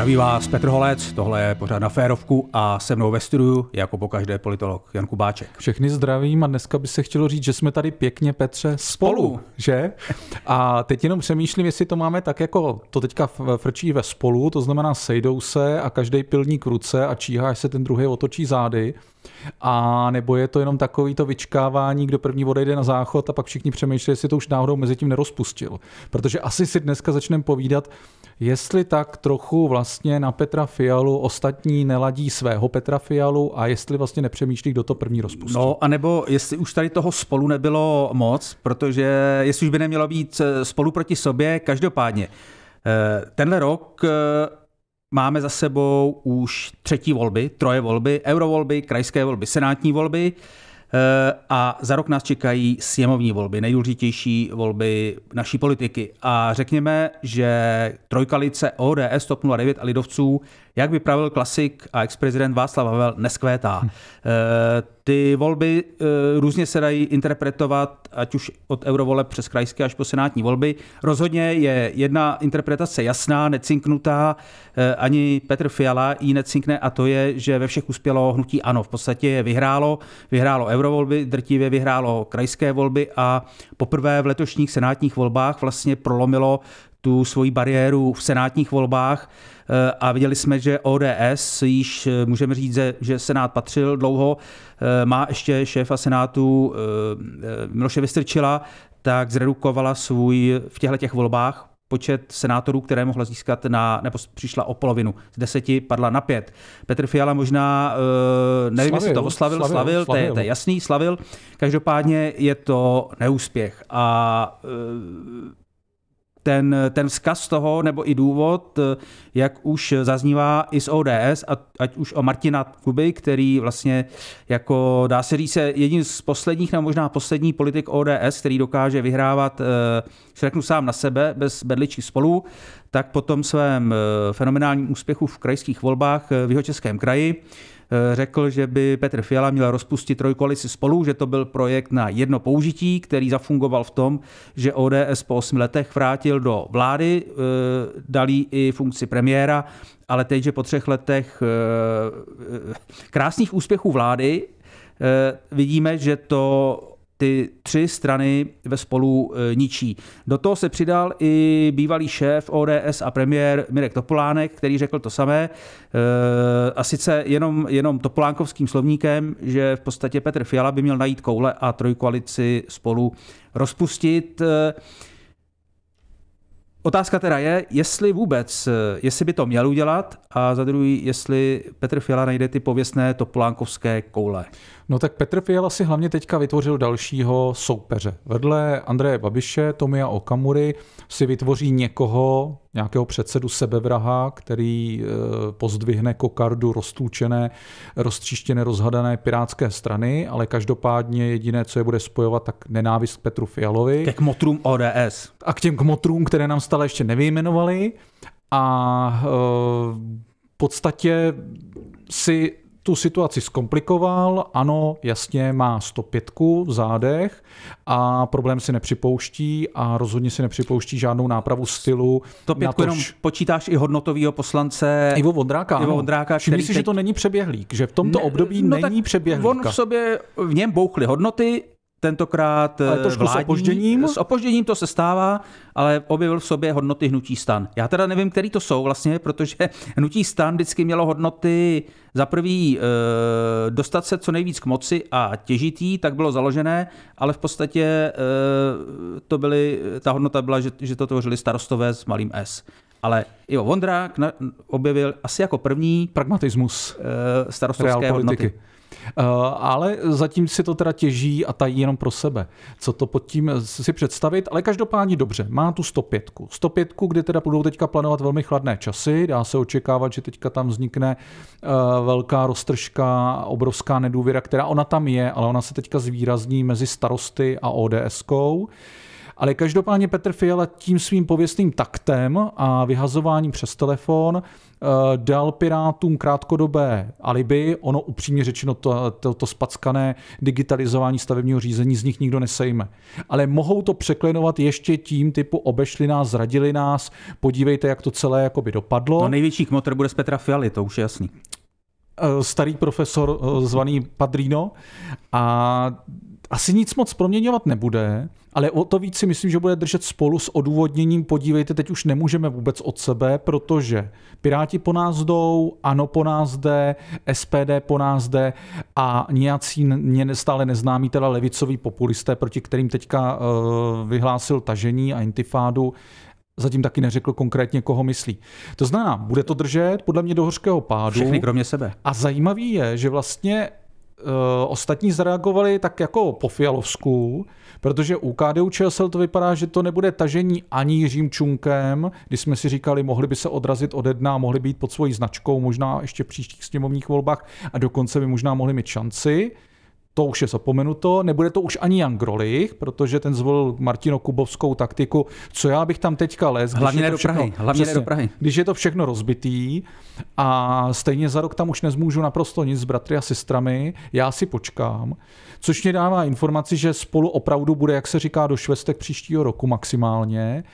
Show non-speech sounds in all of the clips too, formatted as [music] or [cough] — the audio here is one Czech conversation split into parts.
Zdraví vás Petr Holec, tohle je pořád na Férovku a se mnou ve studiu jako po každé politolog Jan Kubáček. Všechny zdravím a dneska by se chtělo říct, že jsme tady pěkně Petře spolu, spolu. že? A teď jenom přemýšlím, jestli to máme tak jako to teďka frčí ve spolu, to znamená sejdou se a každý pilník ruce a číhá, až se ten druhý otočí zády. A nebo je to jenom takový to vyčkávání, kdo první odejde na záchod a pak všichni přemýšlí, jestli to už náhodou mezi tím nerozpustil. Protože asi si dneska začneme povídat, jestli tak trochu vlastně vlastně na Petra Fialu ostatní neladí svého Petra Fialu a jestli vlastně nepřemýšlí, kdo to první rozpustí. No, anebo jestli už tady toho spolu nebylo moc, protože jestli už by nemělo být eh, spolu proti sobě, každopádně. Eh, tenhle rok eh, máme za sebou už třetí volby, troje volby, eurovolby, krajské volby, senátní volby. Eh, a za rok nás čekají sněmovní volby, nejdůležitější volby naší politiky. A řekněme, že trojkalice ODS, TOP 09 a lidovců, jak by pravil klasik a ex-prezident Václav Havel, neskvétá. Hm. Eh, ty volby eh, různě se dají interpretovat, ať už od eurovoleb přes krajské až po senátní volby. Rozhodně je jedna interpretace jasná, necinknutá, eh, ani Petr Fiala ji necinkne a to je, že ve všech uspělo hnutí ano. V podstatě je vyhrálo, vyhrálo eurovolby, drtivě vyhrálo krajské volby a poprvé v letošních senátních volbách vlastně prolomilo tu svoji bariéru v senátních volbách eh, a viděli jsme, že ODS, již eh, můžeme říct, že senát patřil dlouho, eh, má ještě šéfa senátu Miloše Vystrčila, tak zredukovala svůj v těchto těch volbách počet senátorů, které mohla získat, na, nebo přišla o polovinu. Z deseti padla na pět. Petr Fiala možná, nevím, jestli to oslavil, slavil, slavil, slavil. je, to je jasný, slavil. Každopádně je to neúspěch. A ten, ten vzkaz toho, nebo i důvod, eh, jak už zaznívá i z ODS, a ať už o Martina Kuby, který vlastně jako dá se říct je jedním z posledních, nebo možná poslední politik ODS, který dokáže vyhrávat, řeknu eh, sám na sebe, bez bedličí spolu, tak po tom svém eh, fenomenálním úspěchu v krajských volbách v jeho českém kraji, Eh, řekl, že by Petr Fiala měl rozpustit trojkoalici spolu, že to byl projekt na jedno použití, který zafungoval v tom, že ODS po osmi letech vrátil do vlády, eh, dalí i funkci premiéra, ale teď, že po třech letech eh, krásných úspěchů vlády vidíme, že to ty tři strany ve spolu e, ničí. Do toho se přidal i bývalý šéf ODS a premiér Mirek Topolánek, který řekl to samé, e, a sice jenom, jenom topolánkovským slovníkem, že v podstatě Petr Fiala by měl najít koule a trojkoalici spolu rozpustit. E, Otázka teda je, jestli vůbec, eh, jestli by to měl udělat a za druhý, jestli Petr Fiala najde ty pověstné topolánkovské koule. No tak Petr Fiala si hlavně teďka vytvořil dalšího soupeře. Vedle Andreje Babiše, Tomia Okamury si vytvoří někoho, nějakého předsedu sebevraha, který eh, pozdvihne kokardu roztlučené, roztříštěné, rozhadané pirátské strany, ale každopádně jediné, co je bude spojovat, tak nenávist k Petru Fialovi. K motrům ODS. A k těm kmotrům, které nám stále ještě nevyjmenovali. A eh, v podstatě si tu situaci zkomplikoval. Ano, jasně, má 105 v zádech a problém si nepřipouští a rozhodně si nepřipouští žádnou nápravu stylu. 105 pětku jenom počítáš i hodnotovýho poslance Ivo Vondráka. Ivo Vondráka který teď... že to není přeběhlík, že v tomto ne, období no není přeběhlík. On v sobě, v něm bouchly hodnoty, tentokrát eh, vládní, s opožděním? S opožděním to se stává, ale objevil v sobě hodnoty hnutí stan. Já teda nevím, který to jsou vlastně, protože [laughs] hnutí stan vždycky mělo hodnoty za prvý e, dostat se co nejvíc k moci a těžitý, tak bylo založené, ale v podstatě e, to byly, ta hodnota byla, že, že to tvořili starostové s malým s. Ale jo, Vondrák objevil asi jako první pragmatismus eh, starostovské hodnoty. Eh, ale zatím si to teda těží a tají jenom pro sebe, co to pod tím eh, si představit, ale každopádně dobře, má tu 105. 105, kdy teda budou teďka plánovat velmi chladné časy, dá se očekávat, že teďka tam vznikne velká roztržka, obrovská nedůvěra, která ona tam je, ale ona se teďka zvýrazní mezi starosty a ods -kou. Ale každopádně Petr Fiala tím svým pověstným taktem a vyhazováním přes telefon eh, dal Pirátům krátkodobé alibi. Ono upřímně řečeno, to, to, to spackané digitalizování stavebního řízení z nich nikdo nesejme. Ale mohou to překlenovat ještě tím typu obešli nás, zradili nás, podívejte, jak to celé jakoby dopadlo. No největší kmotr bude z Petra Fialy, to už je jasný. Eh, starý profesor eh, zvaný Padrino a asi nic moc proměňovat nebude, ale o to víc si myslím, že bude držet spolu s odůvodněním, podívejte, teď už nemůžeme vůbec od sebe, protože Piráti po nás jdou, ANO po nás jde, SPD po nás jde a nějací mě stále neznámí, teda levicový populisté, proti kterým teďka eh, vyhlásil tažení a intifádu, zatím taky neřekl konkrétně, koho myslí. To znamená, bude to držet podle mě do hořkého pádu. Všechny kromě sebe. A zajímavý je, že vlastně Eh, ostatní zareagovali tak jako po Fialovsku, protože u KDU ČSL to vypadá, že to nebude tažení ani Jiřím Čunkem, kdy jsme si říkali, mohli by se odrazit ode dna, mohli být pod svojí značkou, možná ještě v příštích sněmovních volbách a dokonce by možná mohli mít šanci to už je zapomenuto, nebude to už ani Jan Grolich, protože ten zvolil Martino Kubovskou taktiku, co já bych tam teďka les. Hlavně je do všechno, Prahy, hlavně přesně, do Prahy. Když je to všechno rozbitý a stejně za rok tam už nezmůžu naprosto nic s bratry a sestrami, já si počkám, což mě dává informaci, že spolu opravdu bude, jak se říká, do švestek příštího roku maximálně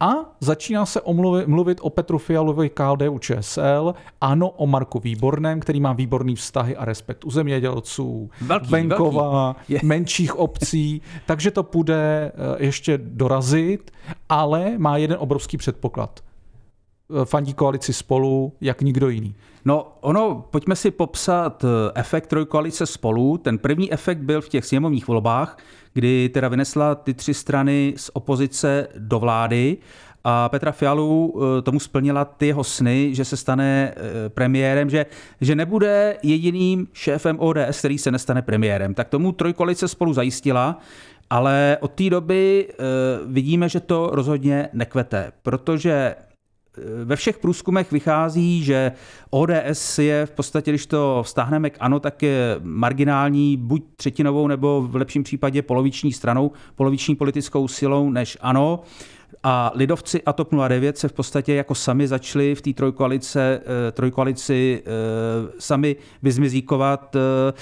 a začíná se omluvit, mluvit o Petru Fialovi KDU ČSL, ano o Marku Výborném, který má výborný vztahy a respekt u zemědělců. Velký venkova, je. menších obcí, takže to půjde eh, ještě dorazit, ale má jeden obrovský předpoklad. Eh, fandí koalici spolu, jak nikdo jiný. No, ono, pojďme si popsat eh, efekt trojkoalice spolu. Ten první efekt byl v těch sněmovních volbách, kdy teda vynesla ty tři strany z opozice do vlády a Petra Fialu eh, tomu splnila ty jeho sny, že se stane eh, premiérem, že, že nebude jediným šéfem ODS, který se nestane premiérem. Tak tomu trojkolice spolu zajistila, ale od té doby eh, vidíme, že to rozhodně nekvete, protože ve všech průzkumech vychází, že ODS je v podstatě, když to vztáhneme k ANO, tak je marginální buď třetinovou nebo v lepším případě poloviční stranou, poloviční politickou silou než ANO. A lidovci a TOP 09 se v podstatě jako sami začali v té trojkoalice, eh, trojkoalici eh, sami vyzmizíkovat eh,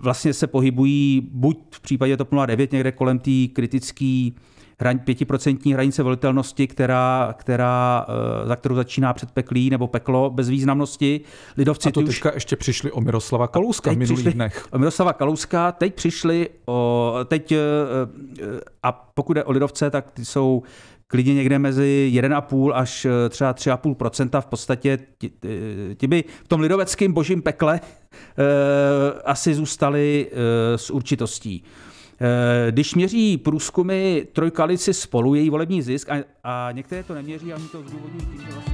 vlastně se pohybují buď v případě TOP 09 někde kolem té kritické pětiprocentní hranice volitelnosti, která, která, eh, za kterou začíná předpeklí nebo peklo bez významnosti. Lidovci a to teďka už... ještě přišli o Miroslava Kalouska v minulých dnech. O Miroslava Kalouska, teď přišli o, teď, eh, eh, a pokud je o Lidovce, tak ty jsou klidně někde mezi 1,5 až třeba 3,5 v podstatě ti, ti by v tom lidoveckém božím pekle e, asi zůstali e, s určitostí. Eh, když měří průzkumy trojkalici spolu její volební zisk a, a některé to neměří, ani to zdůvodňují tím, že vlastně